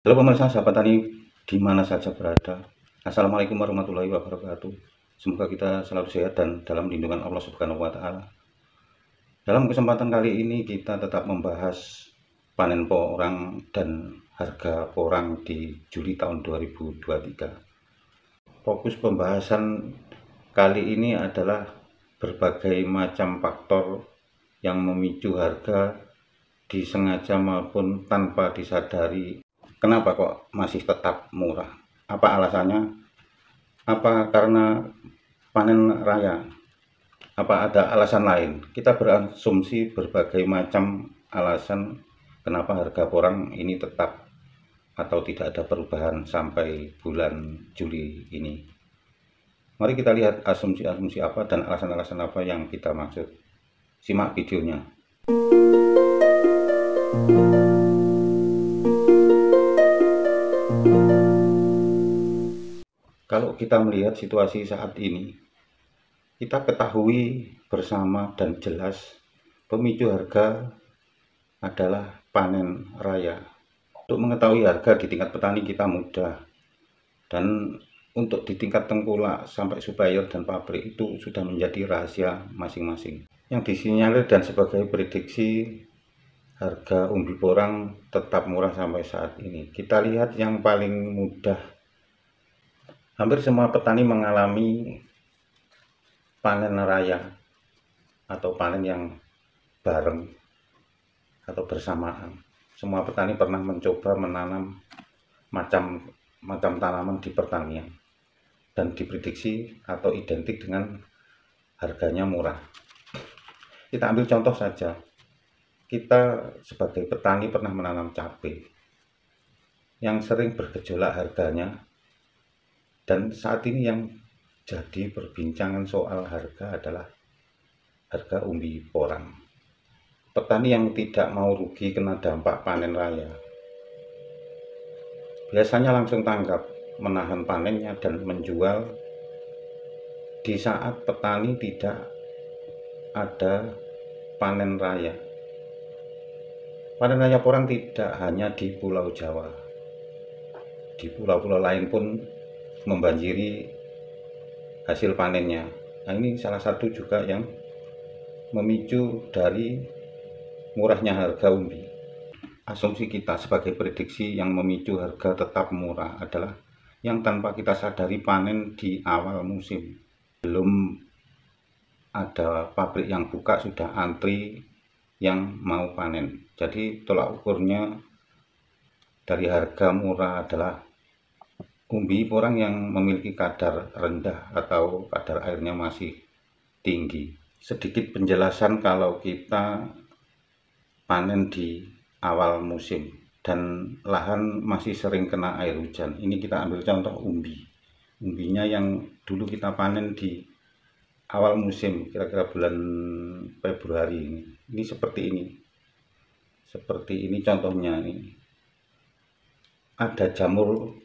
Halo pemirsa sahabat tani di mana saja berada. Assalamualaikum warahmatullahi wabarakatuh. Semoga kita selalu sehat dan dalam lindungan Allah Subhanahu wa taala. Dalam kesempatan kali ini kita tetap membahas panen porang dan harga porang di Juli tahun 2023. Fokus pembahasan kali ini adalah berbagai macam faktor yang memicu harga disengaja maupun tanpa disadari kenapa kok masih tetap murah? Apa alasannya? Apa karena panen raya? Apa ada alasan lain? Kita berasumsi berbagai macam alasan kenapa harga porang ini tetap atau tidak ada perubahan sampai bulan Juli ini. Mari kita lihat asumsi-asumsi apa dan alasan-alasan apa yang kita maksud. Simak videonya. Thank you. Kalau kita melihat situasi saat ini, kita ketahui bersama dan jelas pemicu harga adalah panen raya. Untuk mengetahui harga di tingkat petani kita mudah. Dan untuk di tingkat tengkulak sampai supplier dan pabrik itu sudah menjadi rahasia masing-masing. Yang disinyalir dan sebagai prediksi harga umbi porang tetap murah sampai saat ini. Kita lihat yang paling mudah hampir semua petani mengalami panen raya atau panen yang bareng atau bersamaan. Semua petani pernah mencoba menanam macam macam tanaman di pertanian dan diprediksi atau identik dengan harganya murah. Kita ambil contoh saja. Kita sebagai petani pernah menanam cabai yang sering bergejolak harganya dan saat ini yang jadi perbincangan soal harga adalah harga umbi porang. Petani yang tidak mau rugi kena dampak panen raya. Biasanya langsung tanggap, menahan panennya dan menjual di saat petani tidak ada panen raya. Panen raya porang tidak hanya di Pulau Jawa. Di pulau-pulau lain pun membanjiri hasil panennya. Nah, ini salah satu juga yang memicu dari murahnya harga umbi. Asumsi kita sebagai prediksi yang memicu harga tetap murah adalah yang tanpa kita sadari panen di awal musim. Belum ada pabrik yang buka sudah antri yang mau panen. Jadi tolak ukurnya dari harga murah adalah umbi porang yang memiliki kadar rendah atau kadar airnya masih tinggi. Sedikit penjelasan kalau kita panen di awal musim dan lahan masih sering kena air hujan. Ini kita ambil contoh umbi. Umbinya yang dulu kita panen di awal musim, kira-kira bulan Februari ini. Ini seperti ini. Seperti ini contohnya ini. Ada jamur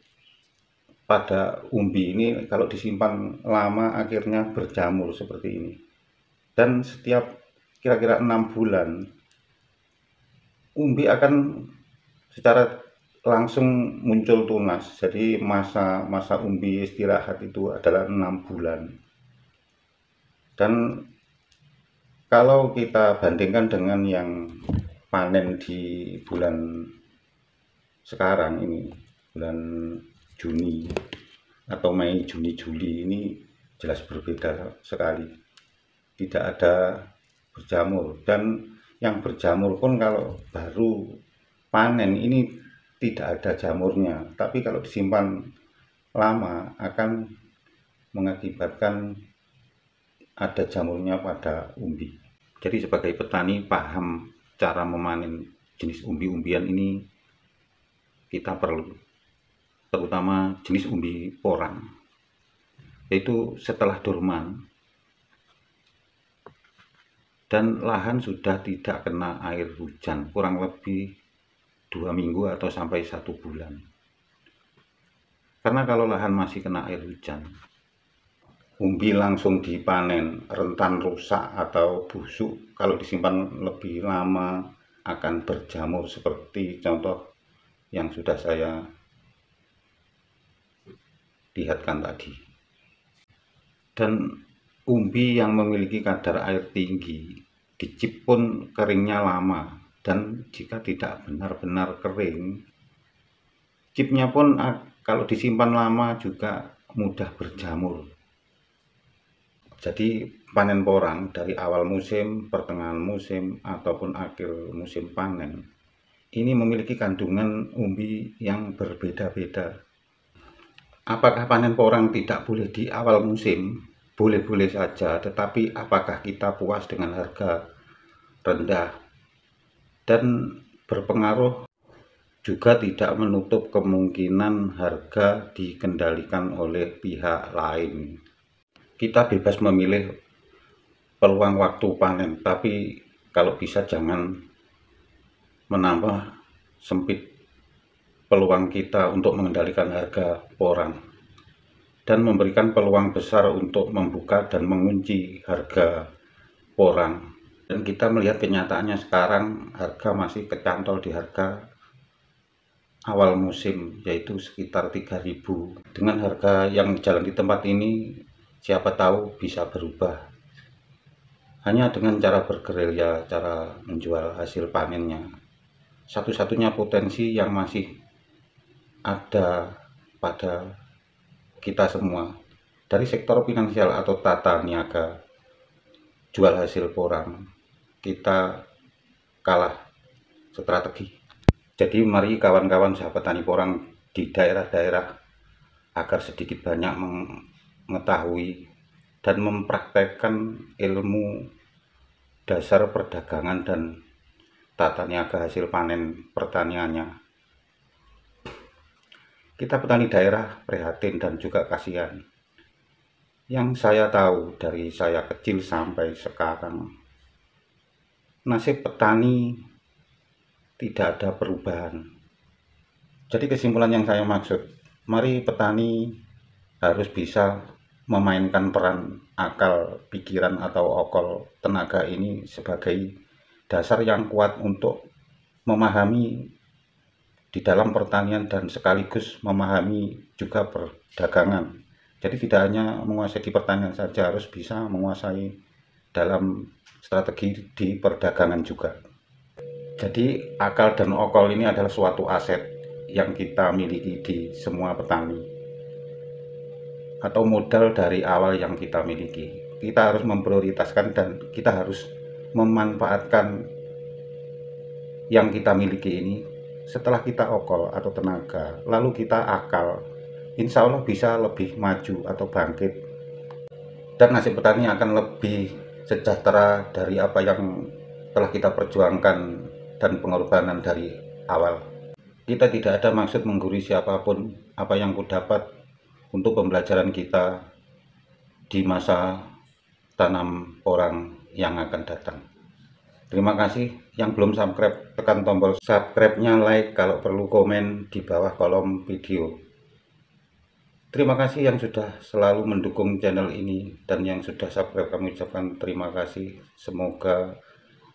pada umbi ini kalau disimpan lama akhirnya berjamur seperti ini dan setiap kira-kira enam -kira bulan umbi akan secara langsung muncul tunas jadi masa masa umbi istirahat itu adalah enam bulan dan kalau kita bandingkan dengan yang panen di bulan sekarang ini bulan Juni atau Mei Juni Juli ini jelas berbeda sekali tidak ada berjamur dan yang berjamur pun kalau baru panen ini tidak ada jamurnya tapi kalau disimpan lama akan mengakibatkan ada jamurnya pada umbi jadi sebagai petani paham cara memanen jenis umbi-umbian ini kita perlu terutama jenis umbi porang yaitu setelah dorman dan lahan sudah tidak kena air hujan kurang lebih dua minggu atau sampai satu bulan karena kalau lahan masih kena air hujan umbi langsung dipanen rentan rusak atau busuk kalau disimpan lebih lama akan berjamur seperti contoh yang sudah saya lihatkan tadi. Dan umbi yang memiliki kadar air tinggi dicip pun keringnya lama dan jika tidak benar-benar kering cipnya pun kalau disimpan lama juga mudah berjamur jadi panen porang dari awal musim, pertengahan musim, ataupun akhir musim panen ini memiliki kandungan umbi yang berbeda-beda apakah panen porang tidak boleh di awal musim? Boleh-boleh saja, tetapi apakah kita puas dengan harga rendah dan berpengaruh juga tidak menutup kemungkinan harga dikendalikan oleh pihak lain. Kita bebas memilih peluang waktu panen, tapi kalau bisa jangan menambah sempit peluang kita untuk mengendalikan harga porang dan memberikan peluang besar untuk membuka dan mengunci harga porang. Dan kita melihat kenyataannya sekarang harga masih kecantol di harga awal musim yaitu sekitar 3000. Dengan harga yang jalan di tempat ini siapa tahu bisa berubah. Hanya dengan cara bergerilya, cara menjual hasil panennya. Satu-satunya potensi yang masih ada pada kita semua dari sektor finansial atau tata niaga jual hasil porang kita kalah strategi jadi mari kawan-kawan sahabat tani porang di daerah-daerah agar sedikit banyak mengetahui dan mempraktekkan ilmu dasar perdagangan dan tata niaga hasil panen pertaniannya kita petani daerah prihatin dan juga kasihan. Yang saya tahu dari saya kecil sampai sekarang, nasib petani tidak ada perubahan. Jadi kesimpulan yang saya maksud, mari petani harus bisa memainkan peran akal, pikiran atau okol tenaga ini sebagai dasar yang kuat untuk memahami di dalam pertanian dan sekaligus memahami juga perdagangan. Jadi tidak hanya menguasai di pertanian saja, harus bisa menguasai dalam strategi di perdagangan juga. Jadi akal dan okol ini adalah suatu aset yang kita miliki di semua petani atau modal dari awal yang kita miliki. Kita harus memprioritaskan dan kita harus memanfaatkan yang kita miliki ini setelah kita okol atau tenaga, lalu kita akal, insya Allah bisa lebih maju atau bangkit. Dan nasib petani akan lebih sejahtera dari apa yang telah kita perjuangkan dan pengorbanan dari awal. Kita tidak ada maksud menggurui siapapun apa yang ku dapat untuk pembelajaran kita di masa tanam orang yang akan datang. Terima kasih yang belum subscribe tekan tombol subscribe-nya like kalau perlu komen di bawah kolom video. Terima kasih yang sudah selalu mendukung channel ini dan yang sudah subscribe kami ucapkan terima kasih. Semoga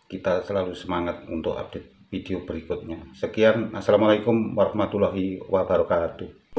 kita selalu semangat untuk update video berikutnya. Sekian, Assalamualaikum warahmatullahi wabarakatuh.